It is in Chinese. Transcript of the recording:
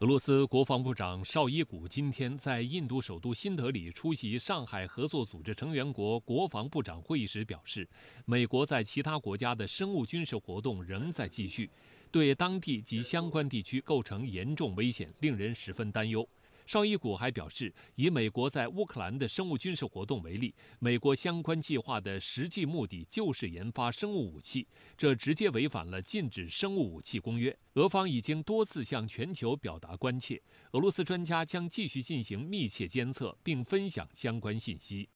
俄罗斯国防部长绍伊古今天在印度首都新德里出席上海合作组织成员国国防部长会议时表示，美国在其他国家的生物军事活动仍在继续，对当地及相关地区构成严重危险，令人十分担忧。绍伊古还表示，以美国在乌克兰的生物军事活动为例，美国相关计划的实际目的就是研发生物武器，这直接违反了禁止生物武器公约。俄方已经多次向全球表达关切，俄罗斯专家将继续进行密切监测，并分享相关信息。